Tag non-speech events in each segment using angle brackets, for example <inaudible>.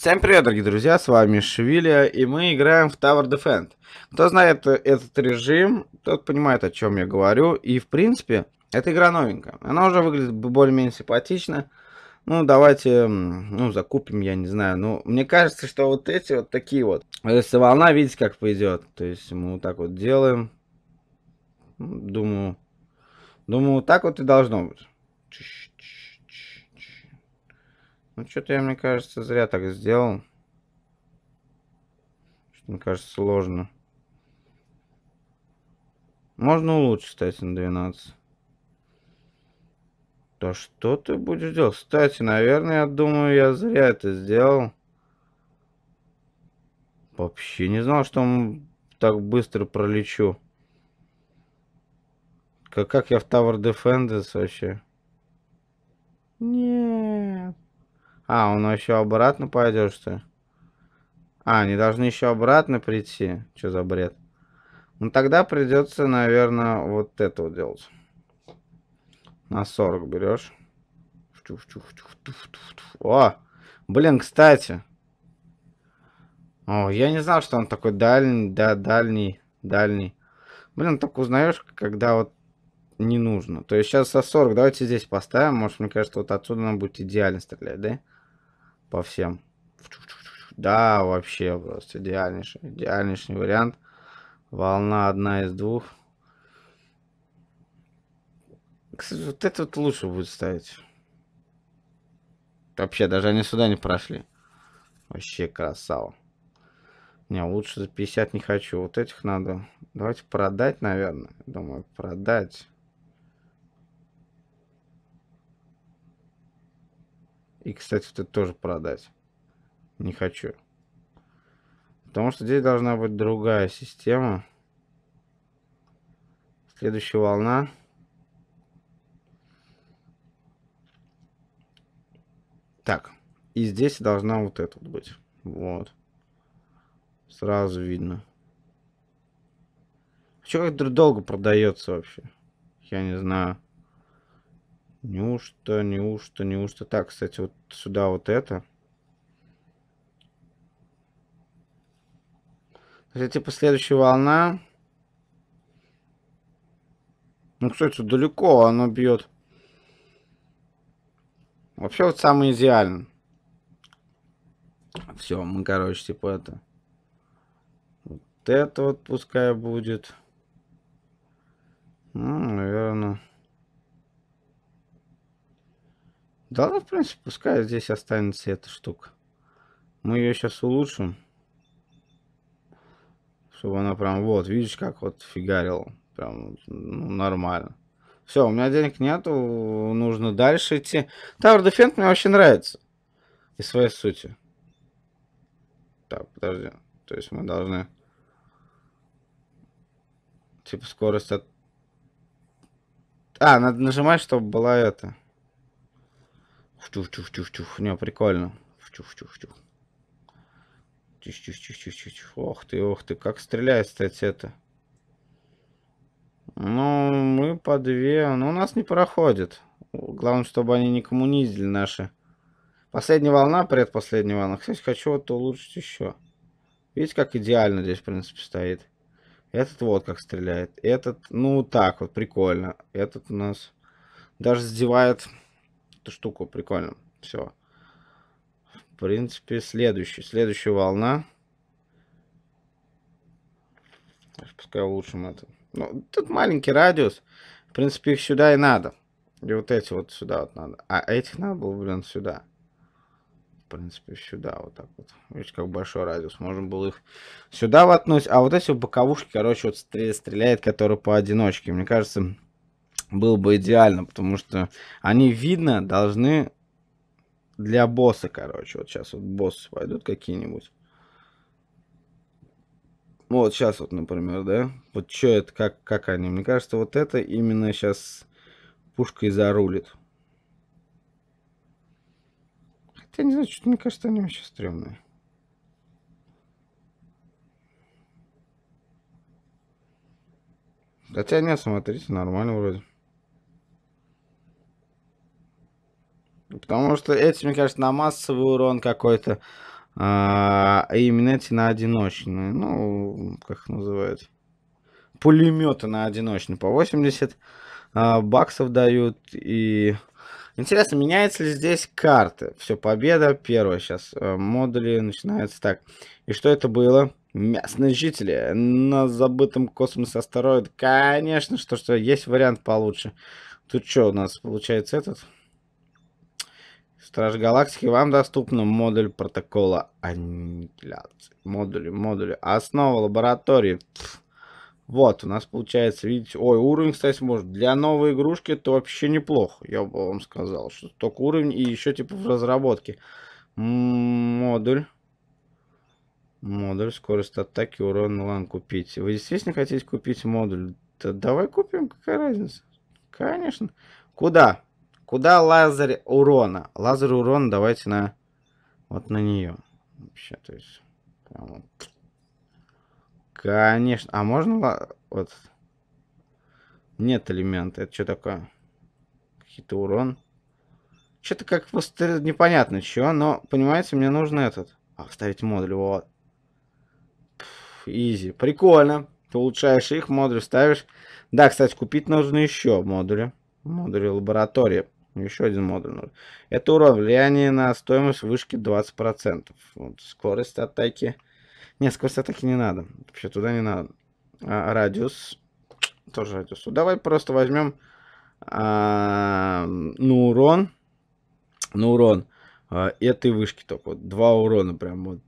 Всем привет, дорогие друзья, с вами Швиля, и мы играем в Tower Defend. Кто знает этот режим, тот понимает, о чем я говорю, и в принципе, эта игра новенькая. Она уже выглядит более-менее симпатично. Ну, давайте, ну, закупим, я не знаю. Ну, мне кажется, что вот эти вот такие вот. Если э, волна, видите, как пойдет. То есть мы вот так вот делаем. Думаю, думаю, вот так вот и должно быть. Ну, что-то я, мне кажется, зря так сделал. что мне кажется, сложно. Можно улучшить, кстати, на 12. Да что ты будешь делать? Кстати, наверное, я думаю, я зря это сделал. Вообще не знал, что так быстро пролечу. Как, как я в Tower Defenders вообще? Нет. А, он еще обратно пойдет, что ли? А, они должны еще обратно прийти. Что за бред? Ну, тогда придется, наверное, вот это вот делать. На 40 берешь. О! Блин, кстати. О, я не знал, что он такой дальний, да, дальний, дальний. Блин, так узнаешь, когда вот не нужно. То есть сейчас со 40 давайте здесь поставим. Может, мне кажется, вот отсюда нам будет идеально стрелять, да? Да по всем. Да, вообще просто идеальнейший, идеальнейший вариант. Волна одна из двух. Кстати, вот это вот лучше будет ставить. Вообще, даже они сюда не прошли. Вообще красава. Не, лучше за 50 не хочу. Вот этих надо. Давайте продать, наверное. Думаю, продать. И, кстати, вот это тоже продать. Не хочу. Потому что здесь должна быть другая система. Следующая волна. Так. И здесь должна вот эта вот быть. Вот. Сразу видно. А Чего это долго продается вообще? Я не знаю. Неужто, неужто, неужто. Так, кстати, вот сюда вот это. Это типа следующая волна. Ну, кстати, далеко оно бьет. Вообще вот самый идеальный. Все, мы, короче, типа это. Вот это вот пускай будет. Ну, наверное. Да, в принципе, пускай здесь останется эта штука. Мы ее сейчас улучшим. Чтобы она прям, вот, видишь, как вот фигарила. Прям ну, нормально. Все, у меня денег нету, нужно дальше идти. Tower Defense мне вообще нравится. И своей сути. Так, подожди. То есть мы должны... Типа скорость от... А, надо нажимать, чтобы была это... Чух-чух-чух-чух. Не, прикольно. Чух-чух-чух. Чух-чух-чух-чух-чух. Ох ты, ох ты, как стреляет, кстати, это. Ну, мы по две. Но ну, у нас не проходит. Главное, чтобы они не коммунизили наши. Последняя волна, предпоследняя волна. Кстати, хочу вот улучшить еще. Видите, как идеально здесь, в принципе, стоит. Этот вот как стреляет. Этот, ну, так вот, прикольно. Этот у нас даже сдевает эту штуку, прикольно. Все. В принципе, следующий. Следующая волна. Пускай улучшим это. Ну, тут маленький радиус. В принципе, их сюда и надо. И вот эти вот сюда вот надо. А этих надо было, блин, сюда. В принципе, сюда вот так вот. Видишь, как большой радиус. можем было их сюда воткнуть. А вот эти боковушки, короче, вот стреляет, который по одиночке Мне кажется, было бы идеально, потому что они, видно, должны для босса, короче. Вот сейчас вот боссы пойдут какие-нибудь. Вот сейчас вот, например, да? Вот что это, как, как они? Мне кажется, вот это именно сейчас пушкой зарулит. Хотя, не знаю, что мне кажется, они вообще стрёмные. Хотя нет, смотрите, нормально вроде. Потому что эти, мне кажется, на массовый урон какой-то. А именно эти на одиночные. Ну, как их называют? Пулеметы на одиночные по 80 а, баксов дают. И интересно, меняется ли здесь карта? Все, победа первая сейчас. А, модули начинаются так. И что это было? Местные жители на забытом космосе астероид. Конечно, что, что есть вариант получше. Тут что у нас получается этот? Страж Галактики вам доступна модуль протокола аннигиляции. Модули, модули. Основа лаборатории. Вот, у нас получается, видите, ой, уровень, кстати, может, для новой игрушки это вообще неплохо, я бы вам сказал, что только уровень и еще типа в разработке. Модуль. Модуль, скорость атаки, урон лан купить. Вы действительно хотите купить модуль? Да давай купим, какая разница? Конечно. Куда? Куда лазер урона? Лазер урона давайте на... Вот на нее. Вообще, то есть... Прям... Конечно. А можно... Вот... Нет элемента. Это что такое? Какие-то урон. Что-то как просто непонятно что, но, понимаете, мне нужен этот. А, вставить модуль, вот. Пфф, изи. Прикольно. Ты улучшаешь их, модуль ставишь. Да, кстати, купить нужно еще модули. Модули лаборатории. Еще один модуль 0. Это урон. Влияние на стоимость вышки 20%. Вот, скорость атаки. Нет, скорость атаки не надо. Вообще туда не надо. А, радиус. Тоже радиус. Ну, давай просто возьмем а, на урон. На урон. А, этой вышки только. Вот, два урона прям вот.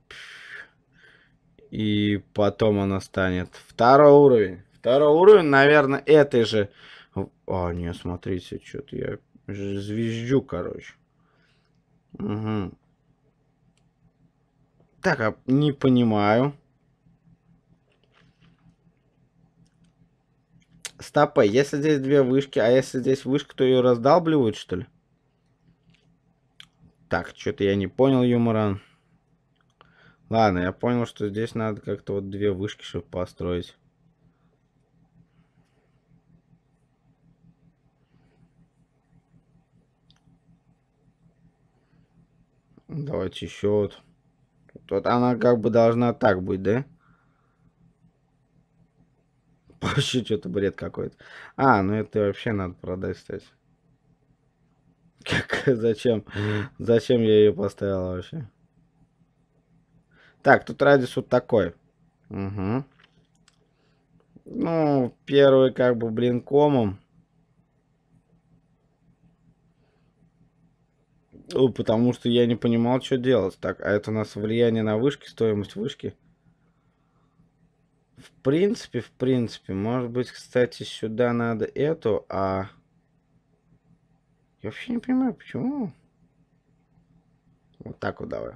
И потом она станет второй уровень. Второй уровень, наверное, этой же... А, не, смотрите, что-то я Звезжу, короче. Угу. Так, а не понимаю. Стопы, если здесь две вышки, а если здесь вышка, то ее раздалбливают, что ли? Так, что-то я не понял юмора. Ладно, я понял, что здесь надо как-то вот две вышки, чтобы построить. Давайте еще вот. Тут она как бы должна так быть, да? <laughs> Вообще что-то бред какой-то. А, ну это вообще надо продать, кстати. <laughs> Как, зачем? Зачем я ее поставила вообще? Так, тут радиус вот такой. Угу. Ну, первый как бы блин комом. Потому что я не понимал, что делать. Так, а это у нас влияние на вышки, стоимость вышки. В принципе, в принципе, может быть, кстати, сюда надо эту, а... Я вообще не понимаю, почему. Вот так вот давай.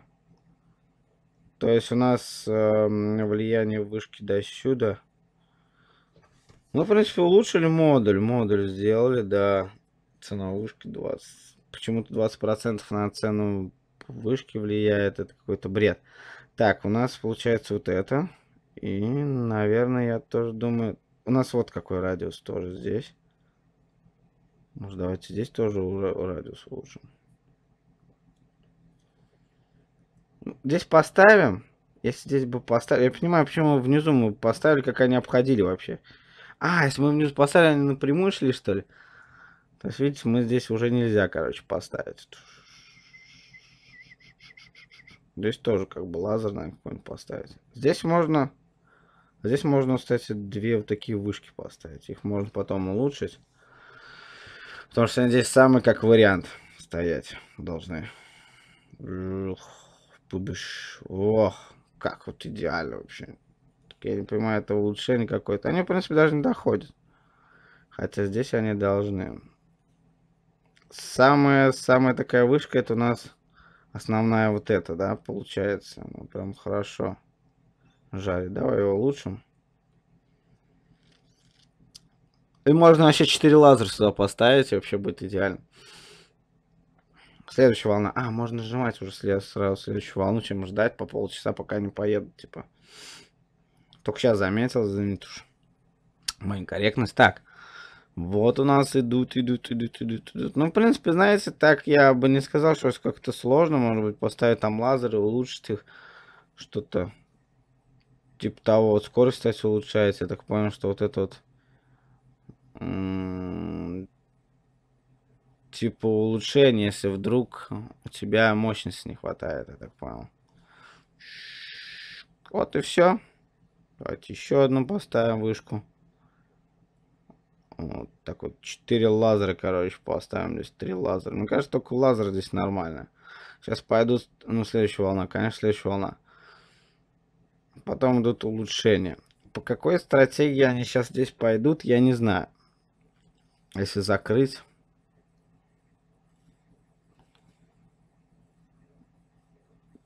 То есть у нас э, влияние вышки до сюда. Ну, в принципе, улучшили модуль. Модуль сделали, да. Цена вышки 20 почему-то 20% на цену вышки влияет, это какой-то бред. Так, у нас получается вот это. И, наверное, я тоже думаю... У нас вот какой радиус тоже здесь. Может, давайте здесь тоже уже радиус улучшим. Ну, здесь поставим. Если здесь бы поставили... Я понимаю, почему внизу мы поставили, как они обходили вообще. А, если мы внизу поставили, они напрямую шли, что ли? То есть, видите, мы здесь уже нельзя, короче, поставить. Здесь тоже как бы лазер лазерное какой-нибудь поставить. Здесь можно... Здесь можно, кстати, две вот такие вышки поставить. Их можно потом улучшить. Потому что они здесь самый как вариант стоять должны. Ох, как вот идеально вообще. Я не понимаю, это улучшение какое-то. Они, в принципе, даже не доходят. Хотя здесь они должны. Самая-самая такая вышка, это у нас основная вот эта, да, получается. Ну, прям хорошо жарит. Давай его улучшим. И можно вообще 4 лазера сюда поставить, и вообще будет идеально. Следующая волна. А, можно нажимать уже сразу следующую волну, чем ждать по полчаса, пока не поедут, типа. Только сейчас заметил, заметил уж. корректность. Так. Вот у нас идут, идут, идут, идут, идут. Ну, в принципе, знаете, так я бы не сказал, что как-то сложно, может быть, поставить там лазеры, улучшить их, что-то типа того. Вот скорость, кстати, улучшается. Я так понял, что вот этот вот... Типа улучшение, если вдруг у тебя мощности не хватает, я так понял. Вот и все. Давайте еще одну поставим вышку. Вот так вот, 4 лазера, короче, поставим здесь, 3 лазера. Мне кажется, только лазер здесь нормально. Сейчас пойдут, ну, следующая волна, конечно, следующая волна. Потом идут улучшения. По какой стратегии они сейчас здесь пойдут, я не знаю. Если закрыть...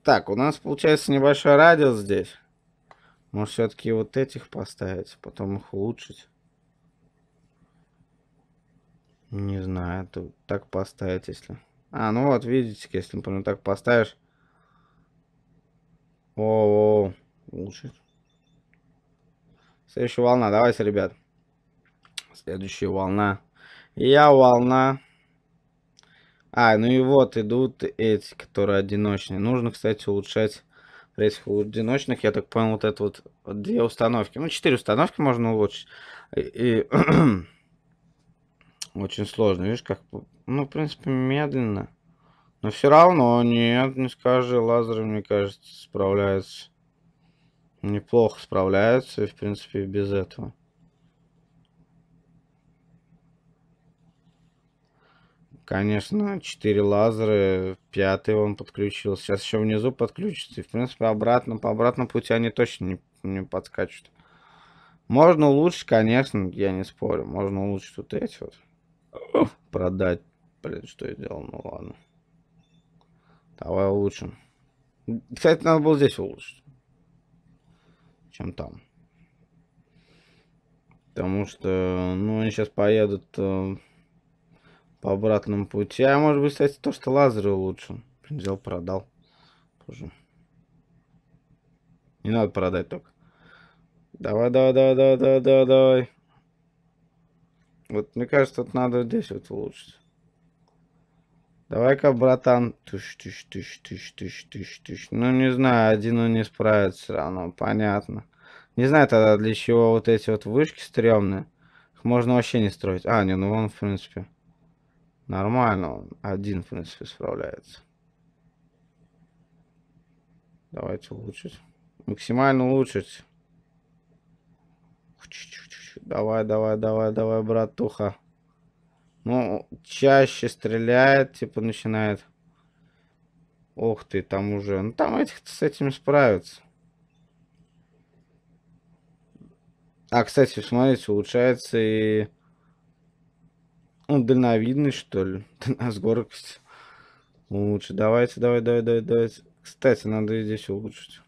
Так, у нас получается небольшой радиус здесь. Может, все-таки вот этих поставить, потом их улучшить. Не знаю, тут так поставить, если... А, ну вот, видите, если, например, так поставишь... О, -о, -о лучше. Следующая волна, давайте, ребят. Следующая волна. Я волна. А, ну и вот идут эти, которые одиночные. Нужно, кстати, улучшать этих одиночных. Я так понял, вот это вот две установки. Ну, четыре установки можно улучшить. И... <clears throat> Очень сложно, видишь, как... Ну, в принципе, медленно. Но все равно, нет, не скажи, лазер, мне кажется, справляется. Неплохо справляется, и, в принципе, без этого. Конечно, 4 лазера, пятый он подключил. Сейчас еще внизу подключится. И, в принципе, обратно, по обратному пути они точно не, не подскачут. Можно улучшить, конечно, я не спорю. Можно улучшить вот эти вот. Продать. Блин, что я делал? Ну ладно. Давай улучшим. Кстати, надо было здесь улучшить. Чем там. Потому что, ну, они сейчас поедут э, по обратному пути. А может быть, кстати, то, что лазеры улучшил. Взял, продал. Тоже. Не надо продать только. Давай, давай, давай, давай, давай, давай. Вот, мне кажется, тут надо здесь вот улучшить. Давай-ка, братан. Тыш, тыш, тыш, тыш, тыш, тыш, тыш. Ну, не знаю, один он не справится все равно, понятно. Не знаю тогда, для чего вот эти вот вышки стрёмные. Их можно вообще не строить. А, не, ну он, в принципе, нормально. Он один, в принципе, справляется. Давайте улучшить. Максимально улучшить. Чуть-чуть. Давай, давай, давай, давай, братуха. Ну, чаще стреляет, типа, начинает. Ох ты, там уже. Ну, там этих с этим справятся. А, кстати, смотрите, улучшается и... Ну, дальновидность, что ли. <laughs> Дальнозгоркость. Лучше. Давайте, давай, давай, давай, давай. Кстати, надо здесь улучшить.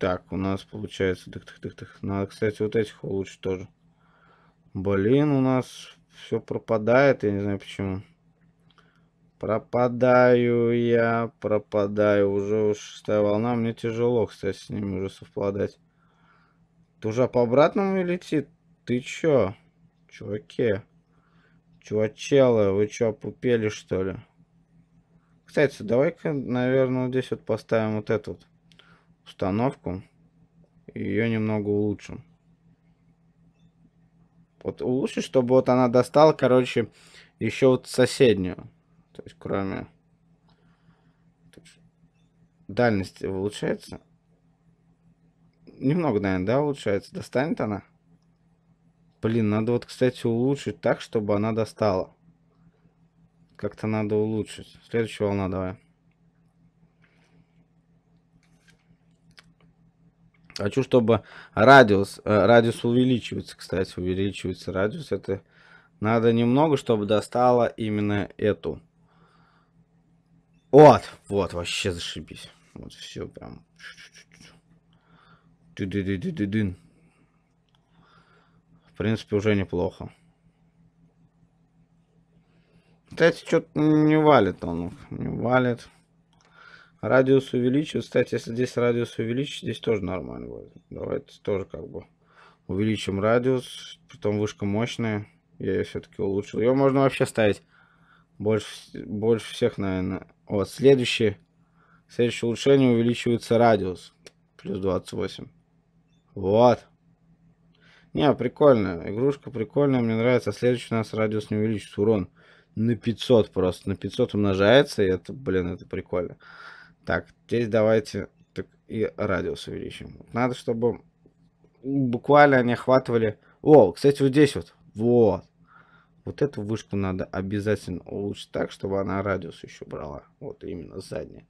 Так, у нас получается... Так, так, так, так. Надо, кстати, вот этих улучшить тоже. Блин, у нас все пропадает. Я не знаю почему. Пропадаю я, пропадаю. Уже шестая волна. Мне тяжело, кстати, с ними уже совпадать. Тужа по обратному летит? Ты чё? Чуваки. Чувачелы, вы чё, пупели что ли? Кстати, давай-ка, наверное, вот здесь вот поставим вот этот установку и ее немного улучшим. Вот улучшить, чтобы вот она достала, короче, еще вот соседнюю. То есть, кроме... Дальность улучшается. Немного, наверное, да, улучшается. Достанет она? Блин, надо вот, кстати, улучшить так, чтобы она достала. Как-то надо улучшить. Следующая волна давай. Хочу, чтобы радиус, э, радиус увеличивается, кстати, увеличивается радиус. Это надо немного, чтобы достало именно эту. Вот, вот, вообще зашибись. Вот все прям. В принципе, уже неплохо. Кстати, что-то не валит он, не валит. Радиус увеличу. Кстати, если здесь радиус увеличить, здесь тоже нормально будет. Давайте тоже как бы увеличим радиус. Потом вышка мощная. Я ее все-таки улучшил. Ее можно вообще ставить больше, больше всех, наверное. Вот, следующее. Следующее улучшение увеличивается радиус. Плюс 28. Вот. Не, прикольно, Игрушка прикольная, мне нравится. Следующий у нас радиус не увеличится. Урон на 500 просто. На 500 умножается, и это, блин, это прикольно. Так, здесь давайте так, и радиус увеличим. Надо, чтобы буквально они охватывали... О, кстати, вот здесь вот. Вот. Вот эту вышку надо обязательно улучшить так, чтобы она радиус еще брала. Вот именно задняя.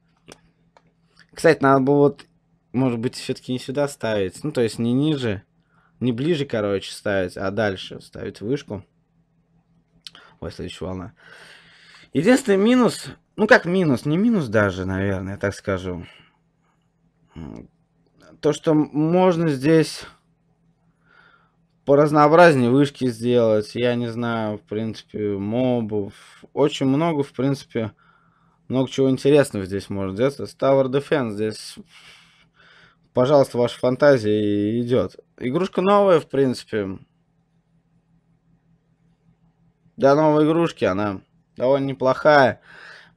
Кстати, надо бы вот, может быть, все-таки не сюда ставить. Ну, то есть не ниже, не ближе, короче, ставить, а дальше ставить вышку. Ой, следующая волна. Единственный минус ну как минус, не минус даже, наверное, так скажу. То, что можно здесь по разнообразнее вышки сделать, я не знаю, в принципе, мобов. Очень много, в принципе, много чего интересного здесь можно сделать. Tower Defense здесь, пожалуйста, ваша фантазия идет. Игрушка новая, в принципе. Для новой игрушки она довольно неплохая.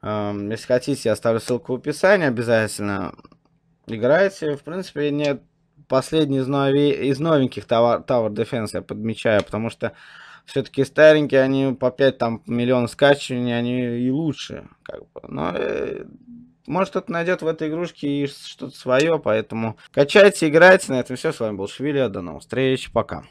Эм, если хотите, я оставлю ссылку в описании обязательно. Играйте. В принципе, нет последний из, нови... из новеньких Tower... Tower Defense я подмечаю, потому что все-таки старенькие, они по 5 там, миллион скачиваний, они и лучше. Как бы. Но э, может кто-то найдет в этой игрушке и что-то свое, поэтому качайте, играйте. На этом все. С вами был Швили. До новых встреч. Пока.